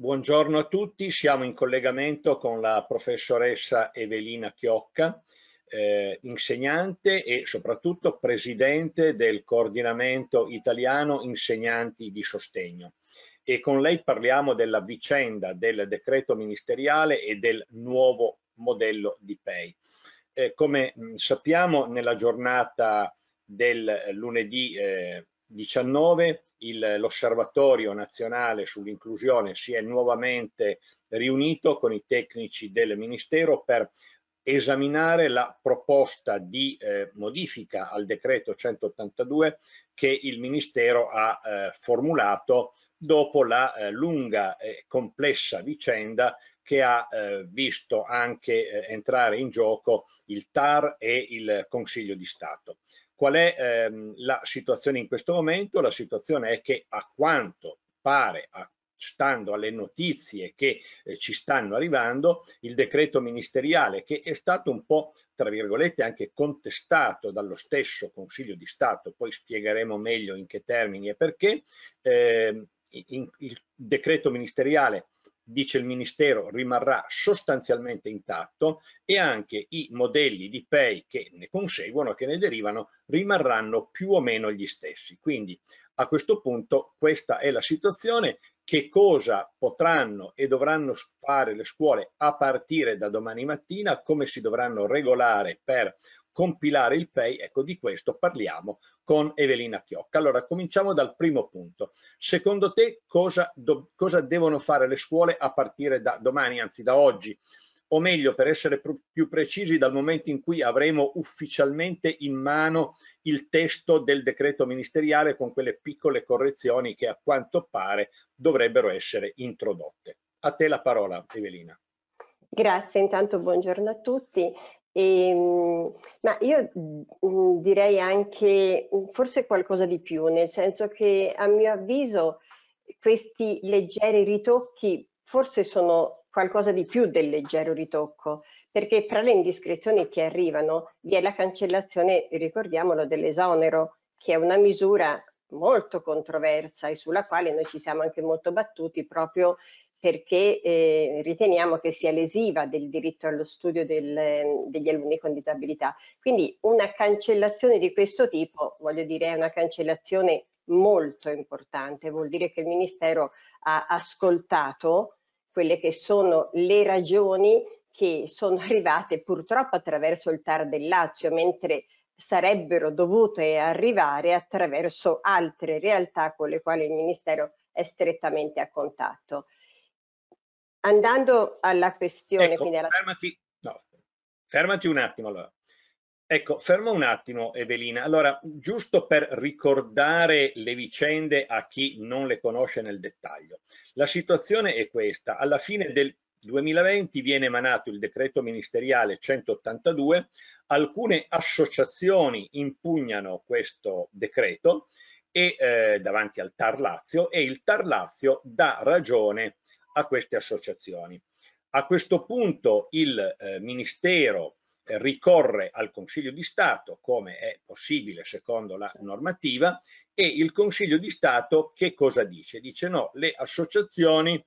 Buongiorno a tutti, siamo in collegamento con la professoressa Evelina Chiocca, eh, insegnante e soprattutto presidente del coordinamento italiano insegnanti di sostegno e con lei parliamo della vicenda del decreto ministeriale e del nuovo modello di PEI. Eh, come mh, sappiamo nella giornata del lunedì eh, 2019 l'Osservatorio nazionale sull'inclusione si è nuovamente riunito con i tecnici del Ministero per esaminare la proposta di eh, modifica al decreto 182 che il Ministero ha eh, formulato dopo la eh, lunga e complessa vicenda che ha eh, visto anche eh, entrare in gioco il TAR e il Consiglio di Stato. Qual è ehm, la situazione in questo momento? La situazione è che a quanto pare, a stando alle notizie che eh, ci stanno arrivando, il decreto ministeriale che è stato un po', tra virgolette, anche contestato dallo stesso Consiglio di Stato, poi spiegheremo meglio in che termini e perché, eh, in, il decreto ministeriale dice il Ministero, rimarrà sostanzialmente intatto e anche i modelli di PEI che ne conseguono, che ne derivano, rimarranno più o meno gli stessi. Quindi a questo punto questa è la situazione, che cosa potranno e dovranno fare le scuole a partire da domani mattina, come si dovranno regolare per compilare il PEI, ecco di questo parliamo con Evelina Chiocca. Allora cominciamo dal primo punto. Secondo te cosa, do, cosa devono fare le scuole a partire da domani, anzi da oggi? O meglio, per essere più precisi, dal momento in cui avremo ufficialmente in mano il testo del decreto ministeriale con quelle piccole correzioni che a quanto pare dovrebbero essere introdotte. A te la parola, Evelina. Grazie, intanto buongiorno a tutti. E, ehm, ma io mhmm, direi anche mhmm, forse qualcosa di più, nel senso che a mio avviso questi leggeri ritocchi forse sono qualcosa di più del leggero ritocco, perché tra le indiscrezioni che arrivano vi è la cancellazione, ricordiamolo, dell'esonero, che è una misura molto controversa e sulla quale noi ci siamo anche molto battuti proprio perché eh, riteniamo che sia lesiva del diritto allo studio del, degli alunni con disabilità. Quindi una cancellazione di questo tipo, voglio dire, è una cancellazione molto importante, vuol dire che il Ministero ha ascoltato quelle che sono le ragioni che sono arrivate purtroppo attraverso il TAR del Lazio, mentre sarebbero dovute arrivare attraverso altre realtà con le quali il Ministero è strettamente a contatto andando alla questione. Ecco, alla... Fermati, no, fermati, un attimo allora. Ecco, fermo un attimo Evelina. Allora, giusto per ricordare le vicende a chi non le conosce nel dettaglio. La situazione è questa. Alla fine del 2020 viene emanato il decreto ministeriale 182, alcune associazioni impugnano questo decreto e, eh, davanti al Tar Lazio e il Tar Lazio dà ragione a queste associazioni. A questo punto il eh, Ministero eh, ricorre al Consiglio di Stato, come è possibile secondo la normativa, e il Consiglio di Stato che cosa dice? Dice no, le associazioni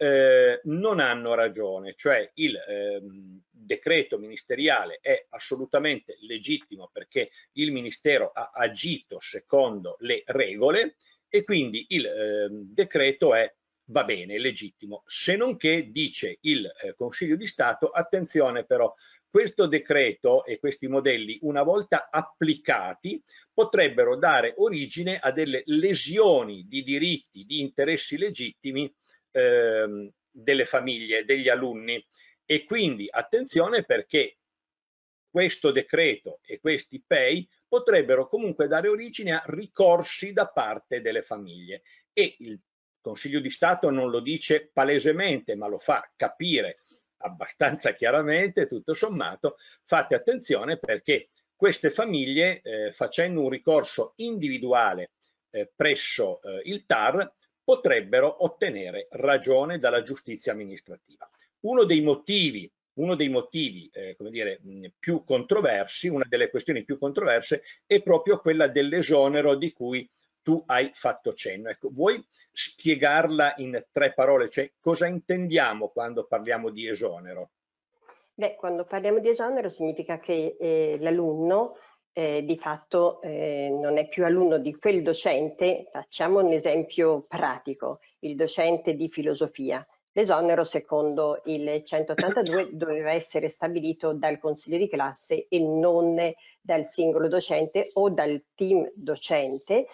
eh, non hanno ragione, cioè il ehm, decreto ministeriale è assolutamente legittimo perché il Ministero ha agito secondo le regole e quindi il ehm, decreto è va bene, è legittimo, se non che dice il eh, Consiglio di Stato, attenzione però, questo decreto e questi modelli, una volta applicati, potrebbero dare origine a delle lesioni di diritti, di interessi legittimi ehm, delle famiglie, degli alunni. E quindi attenzione perché questo decreto e questi PEI potrebbero comunque dare origine a ricorsi da parte delle famiglie e il il Consiglio di Stato non lo dice palesemente, ma lo fa capire abbastanza chiaramente, tutto sommato, fate attenzione perché queste famiglie, eh, facendo un ricorso individuale eh, presso eh, il TAR, potrebbero ottenere ragione dalla giustizia amministrativa. Uno dei motivi, uno dei motivi eh, come dire, mm, più controversi, una delle questioni più controverse, è proprio quella dell'esonero di cui tu hai fatto cenno. Ecco, vuoi spiegarla in tre parole? Cioè, cosa intendiamo quando parliamo di esonero? Beh, quando parliamo di esonero significa che eh, l'alunno eh, di fatto eh, non è più alunno di quel docente, facciamo un esempio pratico, il docente di filosofia. L'esonero secondo il 182 doveva essere stabilito dal consiglio di classe e non dal singolo docente o dal team docente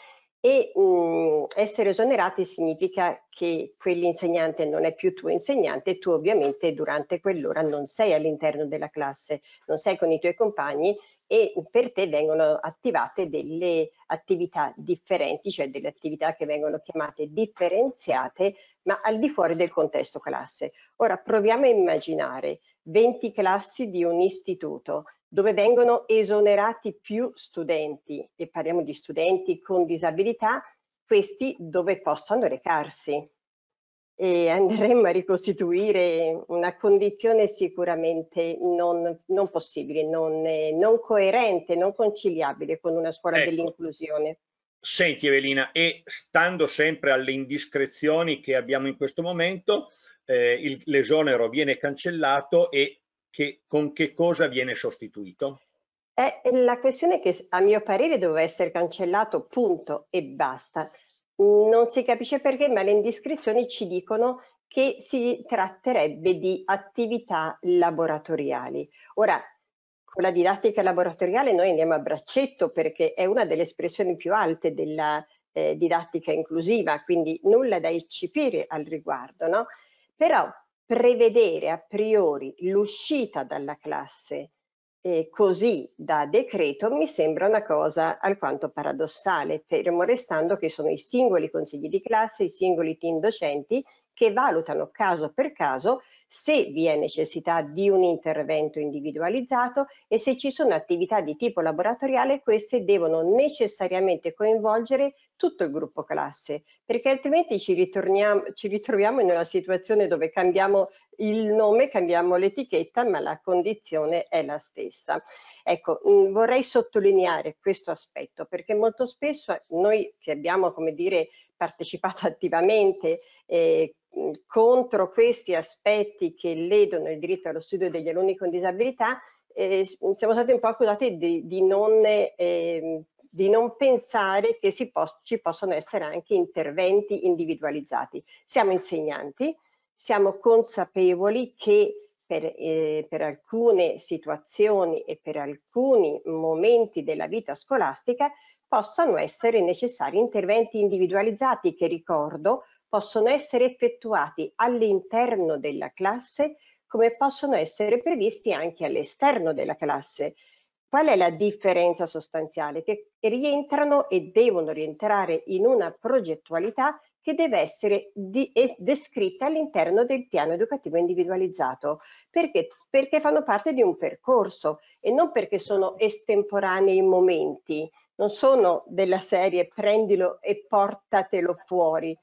e um, essere esonerati significa che quell'insegnante non è più tuo insegnante e tu ovviamente durante quell'ora non sei all'interno della classe, non sei con i tuoi compagni e per te vengono attivate delle attività differenti, cioè delle attività che vengono chiamate differenziate, ma al di fuori del contesto classe. Ora proviamo a immaginare 20 classi di un istituto dove vengono esonerati più studenti e parliamo di studenti con disabilità, questi dove possono recarsi e andremo a ricostituire una condizione sicuramente non, non possibile, non, non, coerente, non conciliabile con una scuola ecco. dell'inclusione. Senti Evelina, e stando sempre alle indiscrezioni che abbiamo in questo momento, eh, l'esonero viene cancellato e che, con che cosa viene sostituito? È eh, la questione che a mio parere doveva essere cancellato, punto e basta. Non si capisce perché, ma le indiscrezioni ci dicono che si tratterebbe di attività laboratoriali. Ora, con la didattica laboratoriale noi andiamo a braccetto perché è una delle espressioni più alte della eh, didattica inclusiva, quindi nulla da eccepire al riguardo, no? però prevedere a priori l'uscita dalla classe eh, così da decreto mi sembra una cosa alquanto paradossale, fermo restando che sono i singoli consigli di classe, i singoli team docenti che valutano caso per caso se vi è necessità di un intervento individualizzato e se ci sono attività di tipo laboratoriale, queste devono necessariamente coinvolgere tutto il gruppo classe, perché altrimenti ci, ci ritroviamo in una situazione dove cambiamo il nome, cambiamo l'etichetta, ma la condizione è la stessa. Ecco, mm, vorrei sottolineare questo aspetto perché molto spesso noi che abbiamo, come dire, partecipato attivamente eh, contro questi aspetti che ledono il diritto allo studio degli alunni con disabilità, eh, siamo stati un po' accusati di, di, non, eh, di non, pensare che pos ci possano essere anche interventi individualizzati. Siamo insegnanti, siamo consapevoli che per, eh, per, alcune situazioni e per alcuni momenti della vita scolastica possono essere necessari interventi individualizzati che ricordo possono essere effettuati all'interno della classe come possono essere previsti anche all'esterno della classe. Qual è la differenza sostanziale? Che rientrano e devono rientrare in una progettualità che deve essere descritta all'interno del piano educativo individualizzato. Perché? Perché fanno parte di un percorso e non perché sono estemporanei momenti, non sono della serie prendilo e portatelo fuori,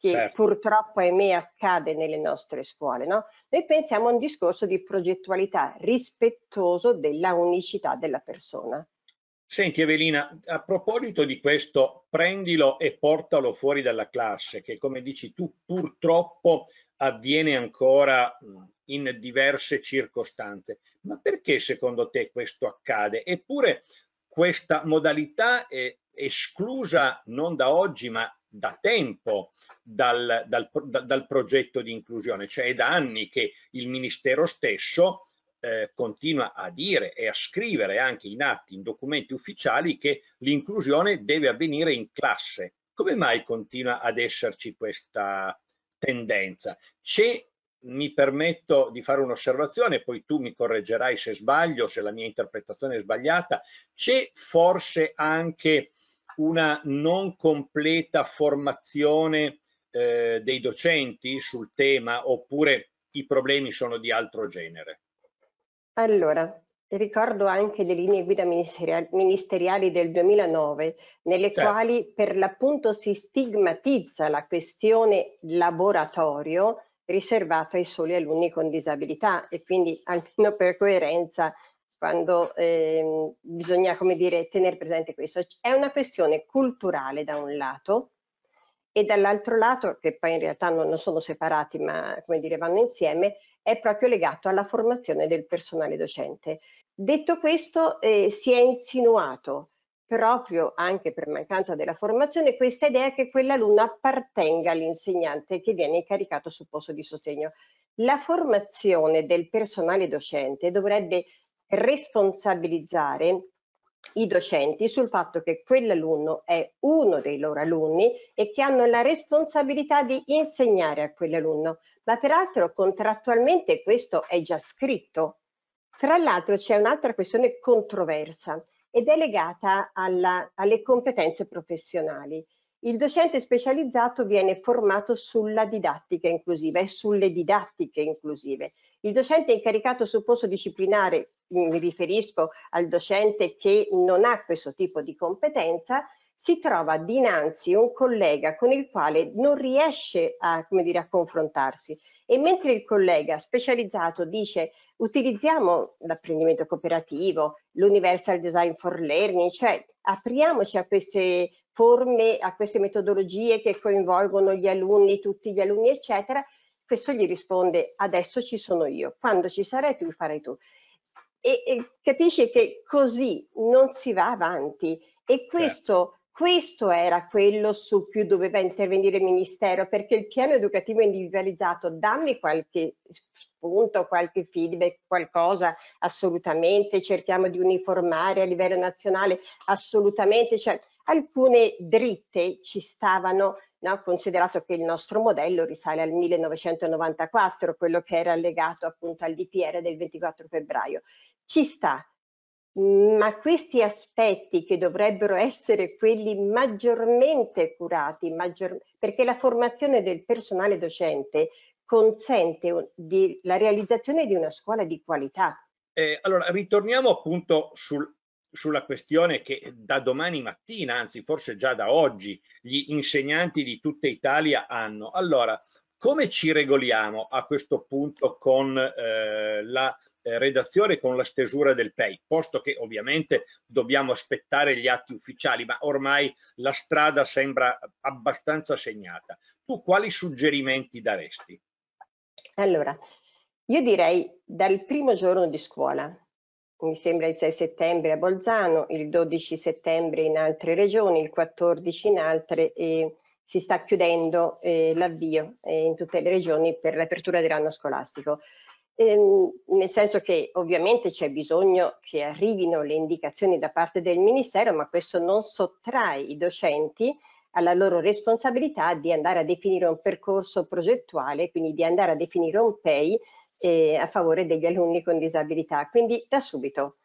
che certo. purtroppo, ahimè, accade nelle nostre scuole. No? Noi pensiamo a un discorso di progettualità rispettoso della unicità della persona. Senti Evelina, a proposito di questo, prendilo e portalo fuori dalla classe, che come dici tu purtroppo avviene ancora in diverse circostanze. Ma perché secondo te questo accade? Eppure questa modalità è esclusa non da oggi, ma da tempo dal, dal, dal, progetto di inclusione, cioè è da anni che il Ministero stesso eh, continua a dire e a scrivere anche in atti, in documenti ufficiali, che l'inclusione deve avvenire in classe. Come mai continua ad esserci questa tendenza? C'è mi permetto di fare un'osservazione, poi tu mi correggerai se sbaglio, se la mia interpretazione è sbagliata, c'è forse anche una non completa formazione eh, dei docenti sul tema oppure i problemi sono di altro genere? Allora, ricordo anche le linee guida ministeriali del 2009, nelle certo. quali per l'appunto si stigmatizza la questione laboratorio riservato ai soli alunni con disabilità e quindi almeno per coerenza quando eh, bisogna, come dire, tenere presente questo. È una questione culturale da un lato e dall'altro lato, che poi in realtà non, non sono separati ma come dire vanno insieme, è proprio legato alla formazione del personale docente. Detto questo, eh, si è insinuato proprio anche per mancanza della formazione questa idea che quell'alunno appartenga all'insegnante che viene incaricato sul posto di sostegno. La formazione del personale docente dovrebbe responsabilizzare i docenti sul fatto che quell'alunno è uno dei loro alunni e che hanno la responsabilità di insegnare a quell'alunno, ma peraltro contrattualmente questo è già scritto. Fra l'altro c'è un'altra questione controversa ed è legata alla, alle competenze professionali. Il docente specializzato viene formato sulla didattica inclusiva e sulle didattiche inclusive. Il docente incaricato sul posto disciplinare mi riferisco al docente che non ha questo tipo di competenza, si trova dinanzi un collega con il quale non riesce a, dire, a, confrontarsi e mentre il collega specializzato dice utilizziamo l'apprendimento cooperativo, l'universal design for learning, cioè apriamoci a queste forme, a queste metodologie che coinvolgono gli alunni, tutti gli alunni eccetera, questo gli risponde adesso ci sono io, quando ci sarai tu farai tu e, e capisci che così non si va avanti e certo. questo, certo. questo era quello su cui doveva intervenire il Ministero perché il piano educativo individualizzato, dammi qualche spunto, qualche feedback, qualcosa, assolutamente, cerchiamo di uniformare a livello nazionale, assolutamente, cioè, alcune dritte ci stavano, no? considerato che il nostro modello risale al 1994, quello che era legato appunto al DPR del 24 febbraio ci sta, ma questi aspetti che dovrebbero essere quelli maggiormente curati, maggior, perché la formazione del personale docente consente di, la realizzazione di una scuola di qualità. Eh, allora, ritorniamo appunto sul, sulla questione che da domani mattina, anzi forse già da oggi, gli insegnanti di tutta Italia hanno. Allora, come ci regoliamo a questo punto con eh, la eh, redazione con la stesura del PEI, posto che ovviamente dobbiamo aspettare gli atti ufficiali, ma ormai la strada sembra abbastanza segnata. Tu quali suggerimenti daresti? Allora, io direi dal primo giorno di scuola, mi sembra il 6 settembre a Bolzano, il 12 settembre in altre regioni, il 14 in altre e si sta chiudendo eh, l'avvio eh, in tutte le regioni per l'apertura dell'anno scolastico ehm, nel senso che ovviamente c'è bisogno che arrivino le indicazioni da parte del Ministero, ma questo non sottrae i docenti alla loro responsabilità di andare a definire un percorso progettuale, quindi di andare a definire un PEI eh, a favore degli alunni con disabilità, quindi da subito.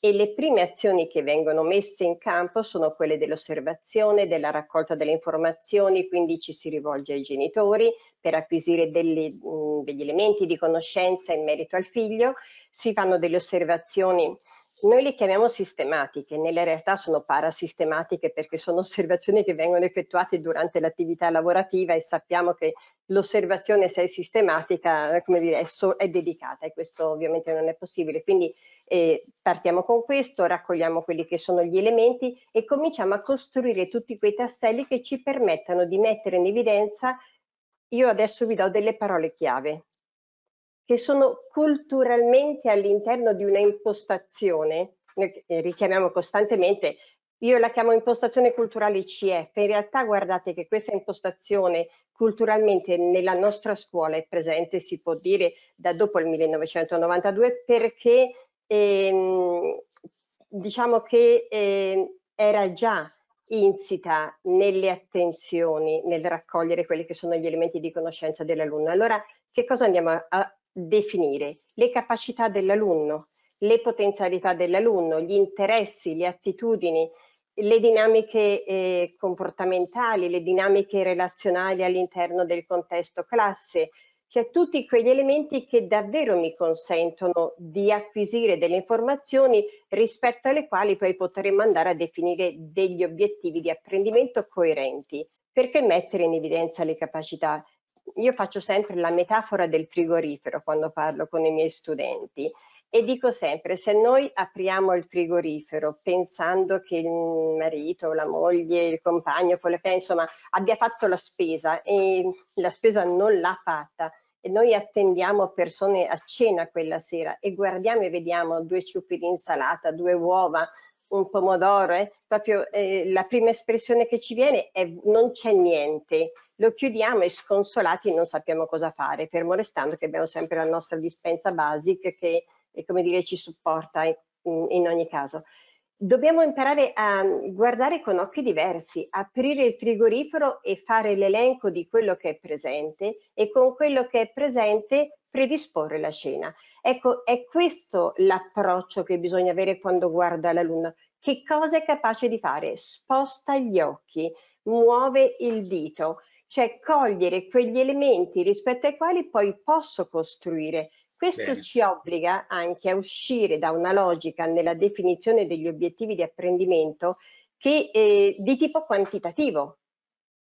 E le prime azioni che vengono messe in campo sono quelle dell'osservazione, della raccolta delle informazioni, quindi ci si rivolge ai genitori, per acquisire degli, mm, degli elementi di conoscenza in merito al figlio, si fanno delle osservazioni noi le chiamiamo sistematiche, nella realtà sono parasistematiche perché sono osservazioni che vengono effettuate durante l'attività lavorativa e sappiamo che l'osservazione se è sistematica come dire, è, so è, dedicata e questo ovviamente non è possibile. Quindi eh, partiamo con questo, raccogliamo quelli che sono gli elementi e cominciamo a costruire tutti quei tasselli che ci permettano di mettere in evidenza io adesso vi do delle parole chiave che sono culturalmente all'interno di una impostazione, eh, richiamiamo costantemente, io la chiamo impostazione culturale CF, in realtà guardate che questa impostazione culturalmente nella nostra scuola è presente, si può dire, da dopo il 1992 perché ehm, diciamo che eh, era già insita nelle attenzioni, nel raccogliere quelli che sono gli elementi di conoscenza dell'alunno. Allora, che cosa andiamo a, definire? Le capacità dell'alunno, le potenzialità dell'alunno, gli interessi, le attitudini, le dinamiche eh, comportamentali, le dinamiche relazionali all'interno del contesto classe, cioè tutti quegli elementi che davvero mi consentono di acquisire delle informazioni rispetto alle quali poi potremmo andare a definire degli obiettivi di apprendimento coerenti. Perché mettere in evidenza le capacità? Io faccio sempre la metafora del frigorifero quando parlo con i miei studenti e dico sempre se noi apriamo il frigorifero pensando che il marito, la moglie, il compagno, insomma abbia fatto la spesa e la spesa non l'ha fatta, noi attendiamo persone a cena quella sera e guardiamo e vediamo due ciuppi di insalata, due uova, un pomodoro, eh? proprio eh, la prima espressione che ci viene è non c'è niente, lo chiudiamo e sconsolati non sappiamo cosa fare, fermo restando che abbiamo sempre la nostra dispensa basic che, eh, come dire, ci supporta in, in ogni caso dobbiamo imparare a guardare con occhi diversi, aprire il frigorifero e fare l'elenco di quello che è presente e con quello che è presente predisporre la cena. Ecco, è questo l'approccio che bisogna avere quando guarda l'alunno. Che cosa è capace di fare? Sposta gli occhi, muove il dito, cioè cogliere quegli elementi rispetto ai quali poi posso costruire questo Bene. ci obbliga anche a uscire da una logica nella definizione degli obiettivi di apprendimento che è eh, di tipo quantitativo,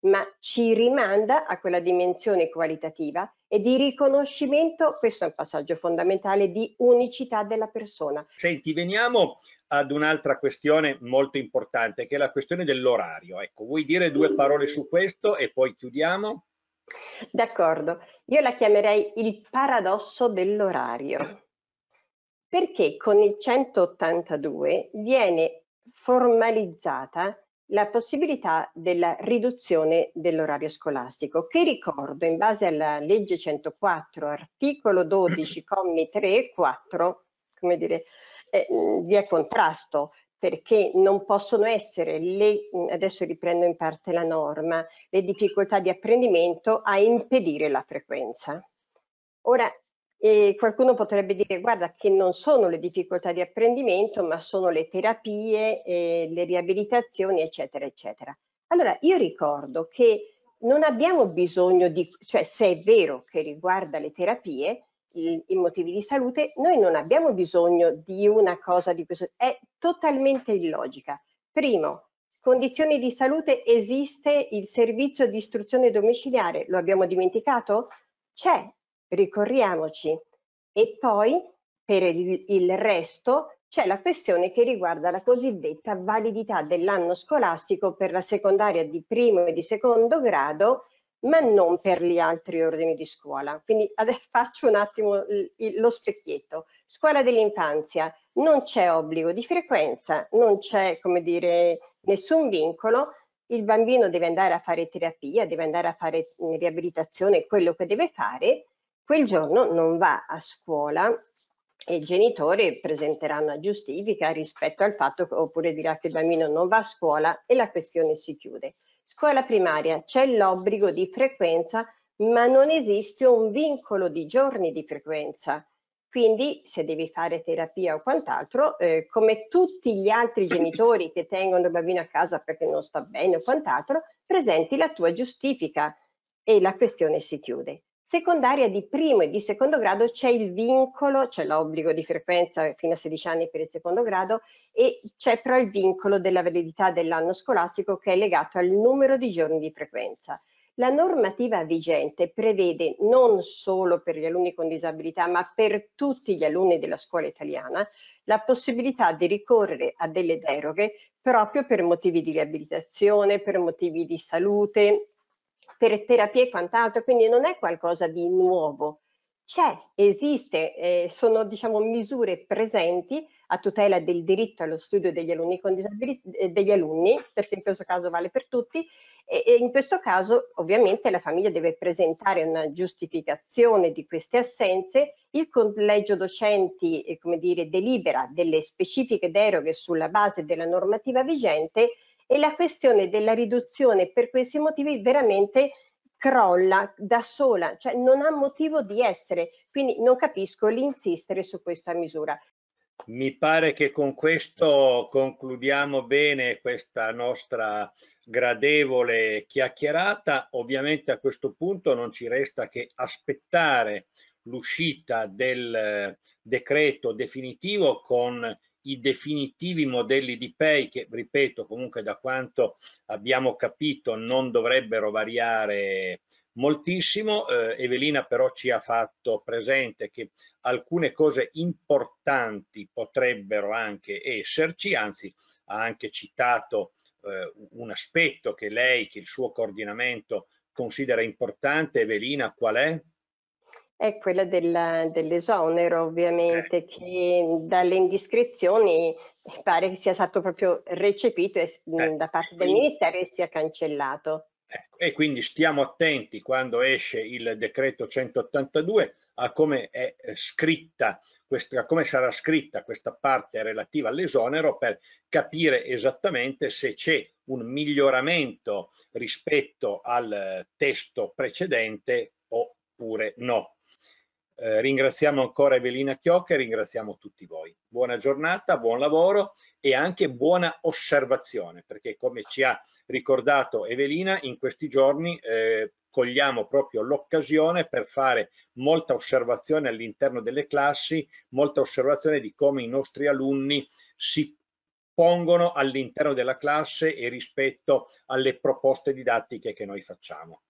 ma ci rimanda a quella dimensione qualitativa e di riconoscimento, questo è un passaggio fondamentale, di unicità della persona. Senti, veniamo ad un'altra questione molto importante, che è la questione dell'orario. Ecco, vuoi dire due parole su questo e poi chiudiamo? D'accordo, io la chiamerei il paradosso dell'orario, perché con il 182 viene formalizzata la possibilità della riduzione dell'orario scolastico, che ricordo in base alla legge 104, articolo 12, commi 3 e 4, come dire, eh, vi è contrasto perché non possono essere, le, adesso riprendo in parte la norma, le difficoltà di apprendimento a impedire la frequenza. Ora, eh, qualcuno potrebbe dire, guarda, che non sono le difficoltà di apprendimento, ma sono le terapie, eh, le riabilitazioni, eccetera, eccetera. Allora, io ricordo che non abbiamo bisogno di, cioè se è vero che riguarda le terapie, i, motivi di salute, noi non abbiamo bisogno di una cosa di questo, è totalmente illogica. Primo, condizioni di salute esiste il servizio di istruzione domiciliare, lo abbiamo dimenticato? C'è, ricorriamoci. E poi per il, il resto c'è la questione che riguarda la cosiddetta validità dell'anno scolastico per la secondaria di primo e di secondo grado ma non per gli altri ordini di scuola. Quindi faccio un attimo lo specchietto. Scuola dell'infanzia, non c'è obbligo di frequenza, non c'è, come dire, nessun vincolo, il bambino deve andare a fare terapia, deve andare a fare riabilitazione, quello che deve fare, quel giorno non va a scuola e i genitori presenteranno una giustifica rispetto al fatto oppure dirà che il bambino non va a scuola e la questione si chiude. Scuola primaria, c'è l'obbligo di frequenza, ma non esiste un vincolo di giorni di frequenza. Quindi se devi fare terapia o quant'altro, eh, come tutti gli altri genitori che tengono il bambino a casa perché non sta bene o quant'altro, presenti la tua giustifica e la questione si chiude. Secondaria di primo e di secondo grado c'è il vincolo, c'è l'obbligo di frequenza fino a 16 anni per il secondo grado e c'è però il vincolo della validità dell'anno scolastico che è legato al numero di giorni di frequenza. La normativa vigente prevede non solo per gli alunni con disabilità, ma per tutti gli alunni della scuola italiana, la possibilità di ricorrere a delle deroghe proprio per motivi di riabilitazione, per motivi di salute, per terapie e quant'altro, quindi non è qualcosa di nuovo. C'è, esiste, eh, sono diciamo misure presenti a tutela del diritto allo studio degli alunni con disabilità, eh, degli alunni, perché in questo caso vale per tutti, e, e in questo caso ovviamente la famiglia deve presentare una giustificazione di queste assenze, il collegio docenti, eh, come dire, delibera delle specifiche deroghe sulla base della normativa vigente e la questione della riduzione per questi motivi veramente crolla da sola, cioè non ha motivo di essere, quindi non capisco l'insistere su questa misura. Mi pare che con questo concludiamo bene questa nostra gradevole chiacchierata. Ovviamente a questo punto non ci resta che aspettare l'uscita del eh, decreto definitivo con i definitivi modelli di pay che, ripeto, comunque da quanto abbiamo capito non dovrebbero variare moltissimo. Eh, Evelina però ci ha fatto presente che alcune cose importanti potrebbero anche esserci, anzi ha anche citato eh, un aspetto che lei, che il suo coordinamento considera importante. Evelina, qual è? è quella del, dell'esonero ovviamente certo. che dalle indiscrezioni pare che sia stato proprio recepito e, eh, da parte del Ministero e sia cancellato. Ecco, e quindi stiamo attenti quando esce il decreto 182 a come, è eh, scritta questa, come sarà scritta questa parte relativa all'esonero per capire esattamente se c'è un miglioramento rispetto al eh, testo precedente oppure no. Eh, ringraziamo ancora Evelina Chiocca e ringraziamo tutti voi. Buona giornata, buon lavoro e anche buona osservazione, perché come ci ha ricordato Evelina, in questi giorni eh, cogliamo proprio l'occasione per fare molta osservazione all'interno delle classi, molta osservazione di come i nostri alunni si pongono all'interno della classe e rispetto alle proposte didattiche che noi facciamo.